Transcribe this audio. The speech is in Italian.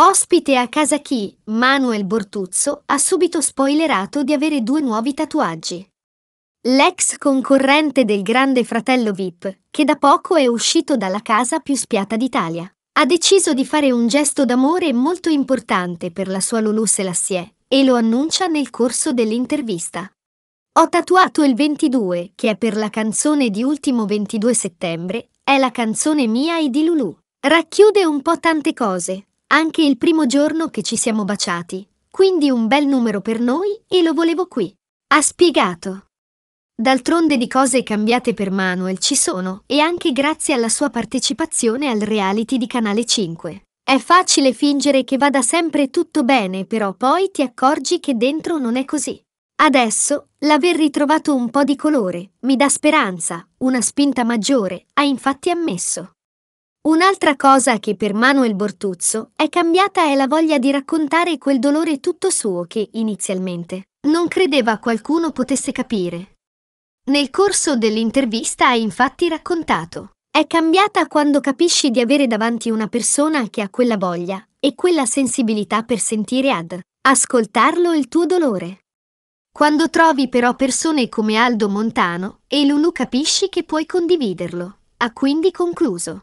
Ospite a casa chi, Manuel Bortuzzo ha subito spoilerato di avere due nuovi tatuaggi. L'ex concorrente del Grande Fratello VIP, che da poco è uscito dalla casa più spiata d'Italia, ha deciso di fare un gesto d'amore molto importante per la sua Lulu Selassie e lo annuncia nel corso dell'intervista. Ho tatuato il 22, che è per la canzone di Ultimo 22 settembre, è la canzone mia e di Lulu. Racchiude un po' tante cose, anche il primo giorno che ci siamo baciati, quindi un bel numero per noi e lo volevo qui. Ha spiegato. D'altronde di cose cambiate per Manuel ci sono e anche grazie alla sua partecipazione al reality di Canale 5. È facile fingere che vada sempre tutto bene, però poi ti accorgi che dentro non è così. Adesso l'aver ritrovato un po' di colore mi dà speranza, una spinta maggiore, ha infatti ammesso. Un'altra cosa che per Manuel Bortuzzo è cambiata è la voglia di raccontare quel dolore tutto suo che, inizialmente, non credeva qualcuno potesse capire. Nel corso dell'intervista ha infatti raccontato, è cambiata quando capisci di avere davanti una persona che ha quella voglia e quella sensibilità per sentire ad ascoltarlo il tuo dolore. Quando trovi però persone come Aldo Montano e Lulu capisci che puoi condividerlo, ha quindi concluso.